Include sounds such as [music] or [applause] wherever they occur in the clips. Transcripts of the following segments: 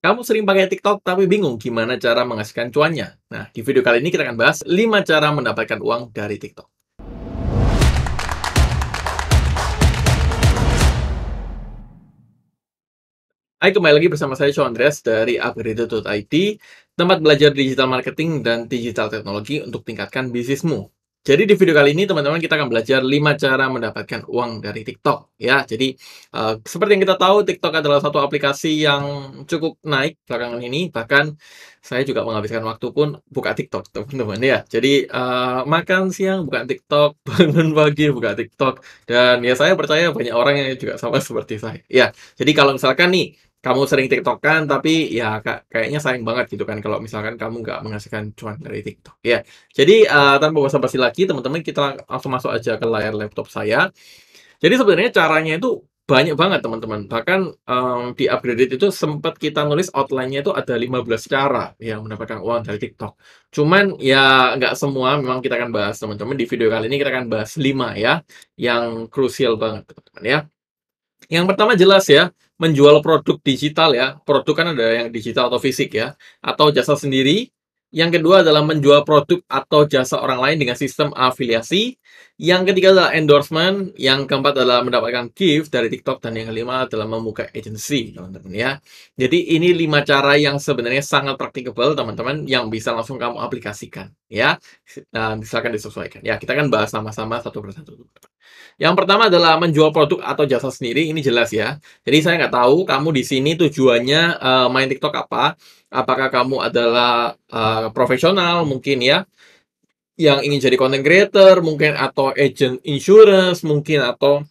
Kamu sering pakai TikTok tapi bingung gimana cara menghasilkan cuannya? Nah, di video kali ini kita akan bahas 5 cara mendapatkan uang dari TikTok. Hai, kembali lagi bersama saya Sean Andreas dari upgrade.id, tempat belajar digital marketing dan digital teknologi untuk tingkatkan bisnismu. Jadi di video kali ini teman-teman kita akan belajar 5 cara mendapatkan uang dari TikTok ya. Jadi uh, seperti yang kita tahu TikTok adalah satu aplikasi yang cukup naik belakangan ini bahkan saya juga menghabiskan waktu pun buka TikTok teman-teman ya. Jadi uh, makan siang buka TikTok, [laughs] bangun pagi buka TikTok dan ya saya percaya banyak orang yang juga sama seperti saya. Ya. Jadi kalau misalkan nih kamu sering tiktokan tapi ya kak kayaknya sayang banget gitu kan kalau misalkan kamu nggak menghasilkan cuan dari tiktok ya jadi uh, tanpa basa-basi lagi teman-teman kita langsung masuk aja ke layar laptop saya jadi sebenarnya caranya itu banyak banget teman-teman bahkan um, di upgrade itu sempat kita nulis outline-nya itu ada 15 cara yang mendapatkan uang dari tiktok cuman ya nggak semua memang kita akan bahas teman-teman di video kali ini kita akan bahas 5 ya yang krusial banget teman-teman ya yang pertama jelas ya menjual produk digital ya. Produk kan ada yang digital atau fisik ya, atau jasa sendiri. Yang kedua adalah menjual produk atau jasa orang lain dengan sistem afiliasi. Yang ketiga adalah endorsement. Yang keempat adalah mendapatkan gift dari TikTok. Dan yang kelima adalah membuka agency, teman-teman ya. Jadi ini lima cara yang sebenarnya sangat praktikable, teman-teman, yang bisa langsung kamu aplikasikan ya. Dan silakan disesuaikan. Ya, kita akan bahas sama-sama satu persatu. Yang pertama adalah menjual produk atau jasa sendiri, ini jelas ya. Jadi saya nggak tahu kamu di sini tujuannya uh, main TikTok apa. Apakah kamu adalah uh, profesional mungkin ya, yang ingin jadi content creator mungkin atau agent insurance mungkin atau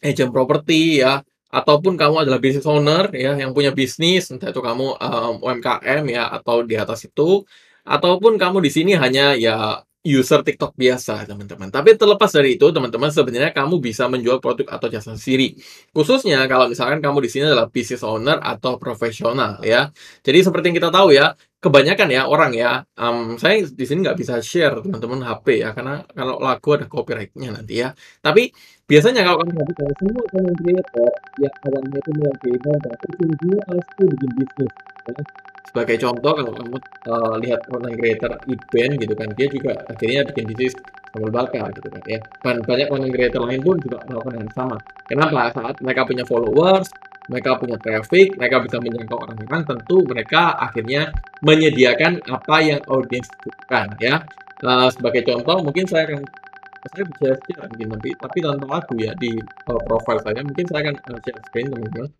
agent property ya ataupun kamu adalah business owner ya yang punya bisnis entah itu kamu eh, um, UMKM ya atau di atas itu ataupun kamu di sini hanya ya user TikTok biasa, teman-teman. Tapi terlepas dari itu, teman-teman, sebenarnya kamu bisa menjual produk atau jasa sendiri. Khususnya kalau misalkan kamu di sini adalah business owner atau profesional, ya. Jadi seperti yang kita tahu ya, kebanyakan ya orang ya, um, saya di sini nggak bisa share teman-teman HP ya, karena kalau lagu ada copyrightnya nanti ya. Tapi biasanya kalau kamu ngerti kalau semua content creator yang awalnya itu mulai dari nol, terus harus bikin bisnis. Ya sebagai contoh kalau kamu uh, lihat content creator event gitu kan dia juga akhirnya bikin bisnis sambal bakar gitu kan ya dan banyak content creator lain pun juga melakukan yang sama kenapa saat mereka punya followers mereka punya traffic mereka bisa menjangkau orang-orang tentu mereka akhirnya menyediakan apa yang audiens butuhkan ya nah, sebagai contoh mungkin saya akan saya bisa share mungkin nanti tapi tanpa lagu ya di uh, profile saya mungkin saya akan share screen teman-teman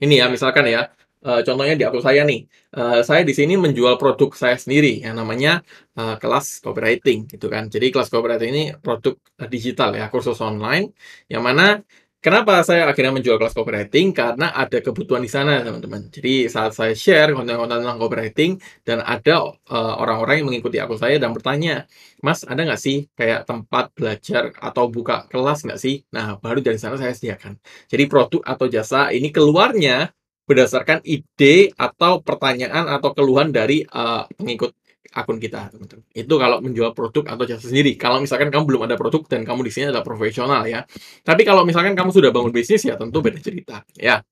ini ya, misalkan ya, eh, contohnya di akun saya nih, eh, saya di sini menjual produk saya sendiri yang namanya eh, kelas copywriting gitu kan. Jadi kelas copywriting ini produk digital ya, kursus online yang mana Kenapa saya akhirnya menjual kelas copywriting? Karena ada kebutuhan di sana, teman-teman. Jadi saat saya share konten-konten tentang copywriting dan ada orang eh, orang-orang yang mengikuti akun saya dan bertanya, Mas, ada nggak sih kayak tempat belajar atau buka kelas nggak sih? Nah, baru dari sana saya sediakan. Jadi produk atau jasa ini keluarnya berdasarkan ide atau pertanyaan atau keluhan dari uh, pengikut akun kita teman-teman. Itu kalau menjual produk atau jasa sendiri. Kalau misalkan kamu belum ada produk dan kamu di sini adalah profesional ya. Tapi kalau misalkan kamu sudah bangun bisnis ya tentu beda cerita ya.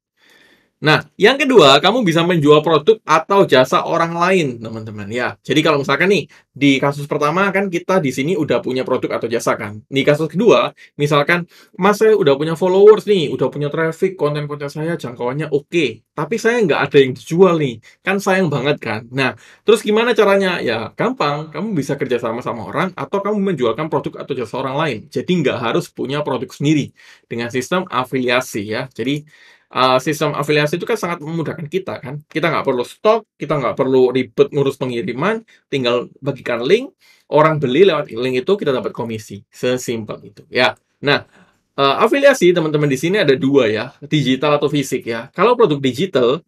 Nah, yang kedua, kamu bisa menjual produk atau jasa orang lain, teman-teman ya. Jadi kalau misalkan nih, di kasus pertama kan kita di sini udah punya produk atau jasa kan. Di kasus kedua, misalkan Mas saya udah punya followers nih, udah punya traffic, konten-konten saya jangkauannya oke, okay, tapi saya nggak ada yang dijual nih. Kan sayang banget kan. Nah, terus gimana caranya? Ya, gampang. Kamu bisa kerja sama sama orang atau kamu menjualkan produk atau jasa orang lain. Jadi nggak harus punya produk sendiri dengan sistem afiliasi ya. Jadi uh, sistem afiliasi itu kan sangat memudahkan kita kan. Kita nggak perlu stok, kita nggak perlu ribet ngurus pengiriman, tinggal bagikan link, orang beli lewat link itu kita dapat komisi. Sesimpel itu ya. Nah, uh, afiliasi teman-teman di sini ada dua ya, digital atau fisik ya. Kalau produk digital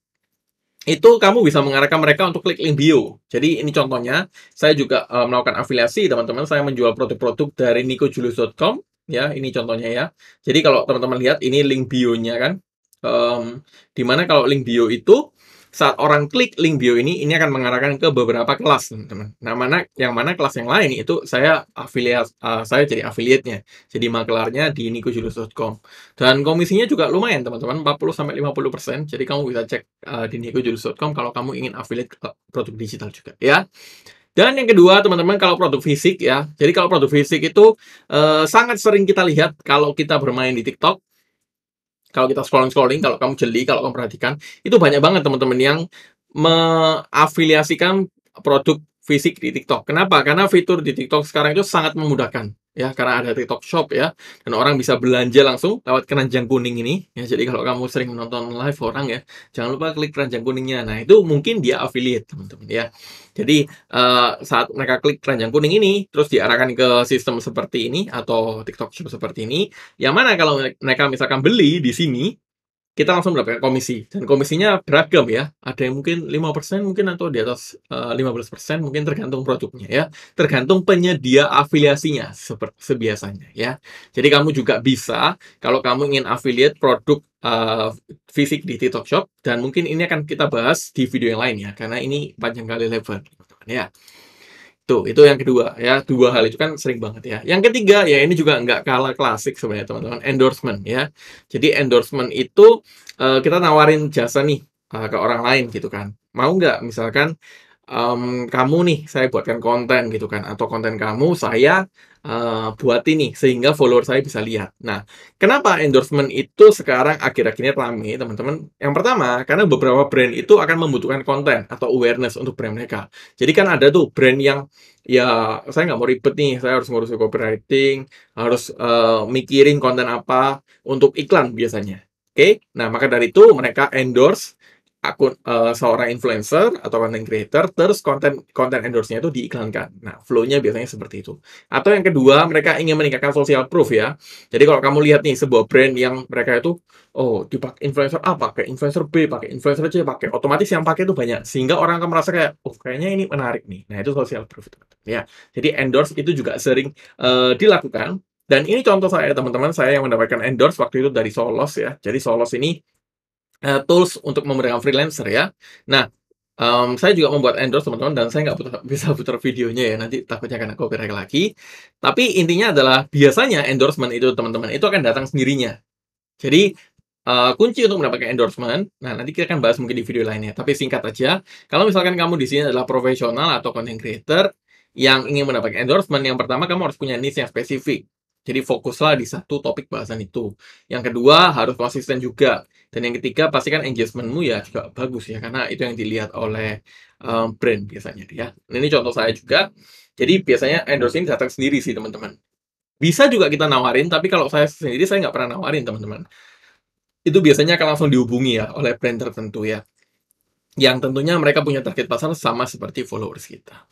itu kamu bisa mengarahkan mereka untuk klik link bio. Jadi ini contohnya, saya juga uh, melakukan afiliasi teman-teman, saya menjual produk-produk dari nikojulius.com ya, ini contohnya ya. Jadi kalau teman-teman lihat ini link bio-nya kan, um, dimana kalau link bio itu saat orang klik link bio ini, ini akan mengarahkan ke beberapa kelas, teman-teman. Nah, mana yang mana kelas yang lain itu saya afiliat, uh, eh, saya jadi affiliate nya jadi maklarnya di nikojulus.com. Dan komisinya juga lumayan, teman-teman, 40 sampai 50 Jadi kamu bisa cek uh, di nikojulus.com kalau kamu ingin affiliate produk digital juga, ya. Dan yang kedua, teman-teman, kalau produk fisik ya. Jadi kalau produk fisik itu uh, sangat sering kita lihat kalau kita bermain di TikTok kalau kita scrolling-scrolling, kalau kamu jeli, kalau kamu perhatikan, itu banyak banget teman-teman yang mengafiliasikan produk fisik di TikTok. Kenapa? Karena fitur di TikTok sekarang itu sangat memudahkan ya karena ada TikTok Shop ya dan orang bisa belanja langsung lewat keranjang kuning ini ya jadi kalau kamu sering menonton live orang ya jangan lupa klik keranjang kuningnya nah itu mungkin dia affiliate teman-teman ya jadi uh, saat mereka klik keranjang kuning ini terus diarahkan ke sistem seperti ini atau TikTok Shop seperti ini yang mana kalau mereka misalkan beli di sini kita langsung mendapatkan komisi dan komisinya beragam ya ada yang mungkin 5% mungkin atau di atas uh, eh, 15% mungkin tergantung produknya ya tergantung penyedia afiliasinya sebiasanya ya jadi kamu juga bisa kalau kamu ingin affiliate produk uh, fisik di TikTok Shop dan mungkin ini akan kita bahas di video yang lain ya karena ini panjang kali lebar ya Tuh, itu yang kedua ya. Dua hal itu kan sering banget ya. Yang ketiga ya ini juga nggak kalah klasik sebenarnya teman-teman, endorsement ya. Jadi endorsement itu uh, kita nawarin jasa nih uh, ke orang lain gitu kan. Mau nggak misalkan um, kamu nih saya buatkan konten gitu kan atau konten kamu saya uh, buat ini sehingga follower saya bisa lihat. Nah, kenapa endorsement itu sekarang akhir-akhirnya ramai teman-teman? Yang pertama, karena beberapa brand itu akan membutuhkan konten atau awareness untuk brand mereka. Jadi kan ada tuh brand yang ya saya nggak mau ribet nih, saya harus ngurusin copywriting, harus uh, mikirin konten apa untuk iklan biasanya. Oke, okay? nah maka dari itu mereka endorse akun uh, seorang influencer atau content creator terus konten konten endorse-nya itu diiklankan. Nah, flow-nya biasanya seperti itu. Atau yang kedua, mereka ingin meningkatkan social proof ya. Jadi kalau kamu lihat nih sebuah brand yang mereka itu oh, dipakai influencer A, pakai influencer B, pakai influencer C, pakai otomatis yang pakai itu banyak sehingga orang akan merasa kayak oh, kayaknya ini menarik nih. Nah, itu social proof teman ya. Jadi endorse itu juga sering uh, dilakukan dan ini contoh saya teman-teman, saya yang mendapatkan endorse waktu itu dari Solos ya. Jadi Solos ini Eh, tools untuk memberikan freelancer ya. Nah, um, saya juga membuat endorse teman-teman dan saya nggak putar, [laughs] bisa putar videonya ya nanti takutnya akan karena copyright lagi. Tapi intinya adalah biasanya endorsement itu teman-teman itu akan datang sendirinya. Jadi Uh, kunci untuk mendapatkan endorsement, nah nanti kita akan bahas mungkin di video lainnya. Tapi singkat aja, kalau misalkan kamu di sini adalah profesional atau content creator yang ingin mendapatkan endorsement, yang pertama kamu harus punya niche yang spesifik. Jadi fokuslah di satu topik bahasan itu. Yang kedua harus konsisten juga. Dan yang ketiga pastikan engagementmu ya juga bagus ya karena itu yang dilihat oleh um, brand biasanya ya. Ini contoh saya juga. Jadi biasanya endorse ini datang sendiri sih teman-teman. Bisa juga kita nawarin, tapi kalau saya sendiri saya nggak pernah nawarin teman-teman. Itu biasanya akan langsung dihubungi ya oleh brand tertentu ya. Yang tentunya mereka punya target pasar sama seperti followers kita.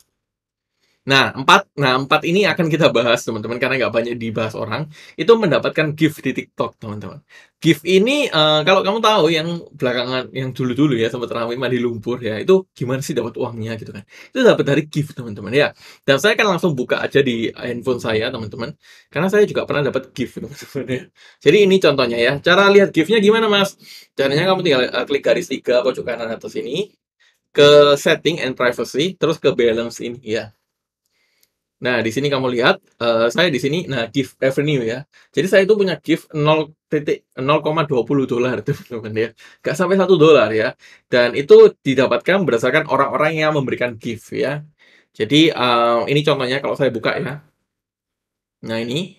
Nah, empat, nah empat ini akan kita bahas teman-teman karena nggak banyak dibahas orang. Itu mendapatkan gift di TikTok teman-teman. Gift ini uh, kalau kamu tahu yang belakangan yang dulu-dulu ya sempat ramai mandi lumpur ya itu gimana sih dapat uangnya gitu kan? Itu dapat dari gift teman-teman ya. Dan saya akan langsung buka aja di handphone saya teman-teman karena saya juga pernah dapat gift teman-teman ya. Jadi ini contohnya ya. Cara lihat giftnya gimana mas? Caranya kamu tinggal uh, klik garis tiga pojok kanan atas ini ke setting and privacy terus ke balance ini ya Nah, di sini kamu lihat, uh, saya di sini, nah, gift revenue ya. Jadi, saya itu punya gift 0, 0,20 dolar, [laughs] teman-teman ya. gak sampai satu dolar ya. Dan itu didapatkan berdasarkan orang-orang yang memberikan gift ya. Jadi, uh, ini contohnya kalau saya buka ya. Nah, ini.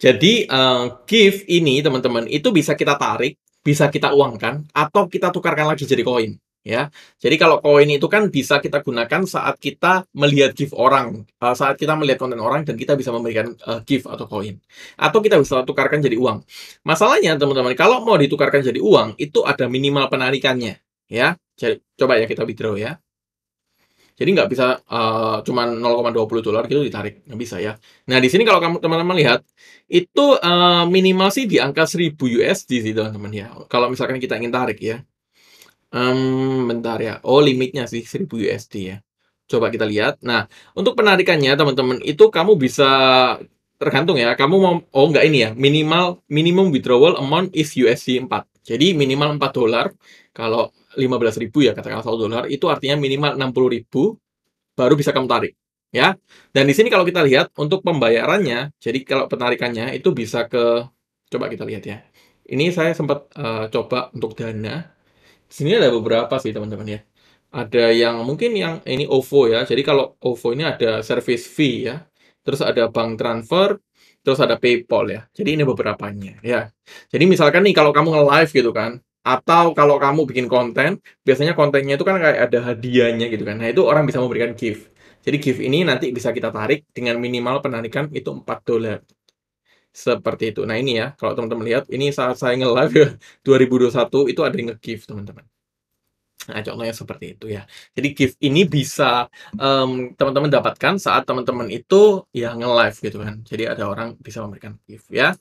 Jadi, uh, gift ini, teman-teman, itu bisa kita tarik, bisa kita uangkan, atau kita tukarkan lagi jadi koin ya. Jadi kalau koin itu kan bisa kita gunakan saat kita melihat gift orang, eh, saat kita melihat konten orang dan kita bisa memberikan uh, gift atau koin. Atau kita bisa tukarkan jadi uang. Masalahnya teman-teman, kalau mau ditukarkan jadi uang itu ada minimal penarikannya, ya. Jadi coba ya kita withdraw ya. Jadi nggak bisa uh, cuma 0,20 dolar gitu ditarik, nggak bisa ya. Nah di sini kalau kamu teman-teman lihat itu uh, minimal sih di angka 1000 USD sih teman-teman ya. Kalau misalkan kita ingin tarik ya. Um, bentar ya. Oh, limitnya sih 1000 USD ya. Coba kita lihat. Nah, untuk penarikannya teman-teman, itu kamu bisa tergantung ya. Kamu mau oh enggak ini ya. Minimal minimum withdrawal amount is USD 4. Jadi minimal 4 dolar. Kalau 15.000 ya katakanlah 1 dolar itu artinya minimal 60.000 baru bisa kamu tarik ya. Dan di sini kalau kita lihat untuk pembayarannya, jadi kalau penarikannya itu bisa ke coba kita lihat ya. Ini saya sempat uh, coba untuk dana sini ada beberapa sih teman-teman ya. Ada yang mungkin yang ini OVO ya. Jadi kalau OVO ini ada service fee ya. Terus ada bank transfer, terus ada PayPal ya. Jadi ini beberapa nya ya. Jadi misalkan nih kalau kamu nge-live gitu kan, atau kalau kamu bikin konten, biasanya kontennya itu kan kayak ada hadiahnya gitu kan. Nah, itu orang bisa memberikan gift. Jadi gift ini nanti bisa kita tarik dengan minimal penarikan itu 4 dolar seperti itu. Nah ini ya, kalau teman-teman lihat, ini saat saya nge-live ya, 2021 [laughs] itu ada yang nge-gift teman-teman. Nah, contohnya seperti itu ya. Jadi gift ini bisa mmm, teman-teman um, dapatkan saat teman-teman itu ya nge-live gitu kan. Jadi ada orang bisa memberikan gift ya.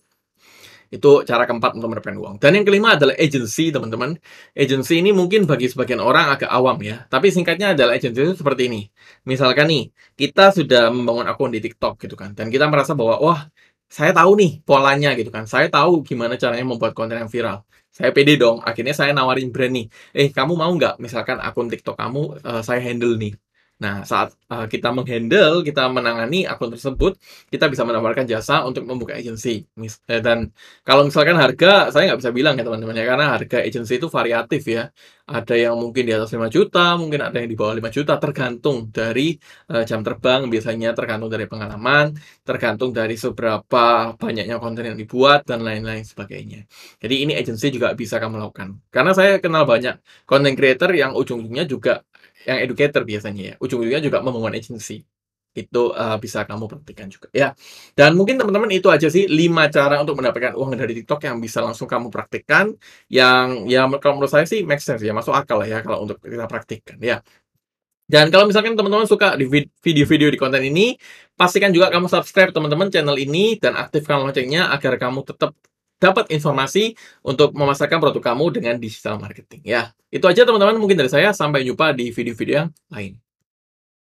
Itu cara keempat untuk mendapatkan uang. Dan yang kelima adalah agency, teman-teman. Agency ini mungkin bagi sebagian orang agak awam ya. Tapi singkatnya adalah agency itu seperti ini. Misalkan nih, kita sudah membangun akun di TikTok gitu kan. Dan kita merasa bahwa, wah, saya tahu nih polanya gitu kan. Saya tahu gimana caranya membuat konten yang viral. Saya pede dong. Akhirnya saya nawarin brand nih. Eh, kamu mau nggak? Misalkan akun TikTok kamu uh, saya handle nih. Nah, saat uh, kita menghandle, kita menangani akun tersebut, kita bisa menawarkan jasa untuk membuka agensi. Eh, dan kalau misalkan harga, saya nggak bisa bilang ya teman-teman ya, karena harga agensi itu variatif ya. Ada yang mungkin di atas 5 juta, mungkin ada yang di bawah 5 juta, tergantung dari uh, jam terbang, biasanya tergantung dari pengalaman, tergantung dari seberapa banyaknya konten yang dibuat, dan lain-lain sebagainya. Jadi ini agensi juga bisa kamu lakukan. Karena saya kenal banyak content creator yang ujung-ujungnya juga yang educator biasanya ya ujung-ujungnya juga membangun agency itu uh, bisa kamu perhatikan juga ya dan mungkin teman-teman itu aja sih lima cara untuk mendapatkan uang dari TikTok yang bisa langsung kamu praktikkan yang ya kalau menurut saya sih make sense ya masuk akal lah ya kalau untuk kita praktikkan ya dan kalau misalkan teman-teman suka di video-video di konten ini, pastikan juga kamu subscribe teman-teman channel ini dan aktifkan loncengnya agar kamu tetap dapat informasi untuk memasarkan produk kamu dengan digital marketing ya. Itu aja teman-teman mungkin dari saya sampai jumpa di video-video yang lain.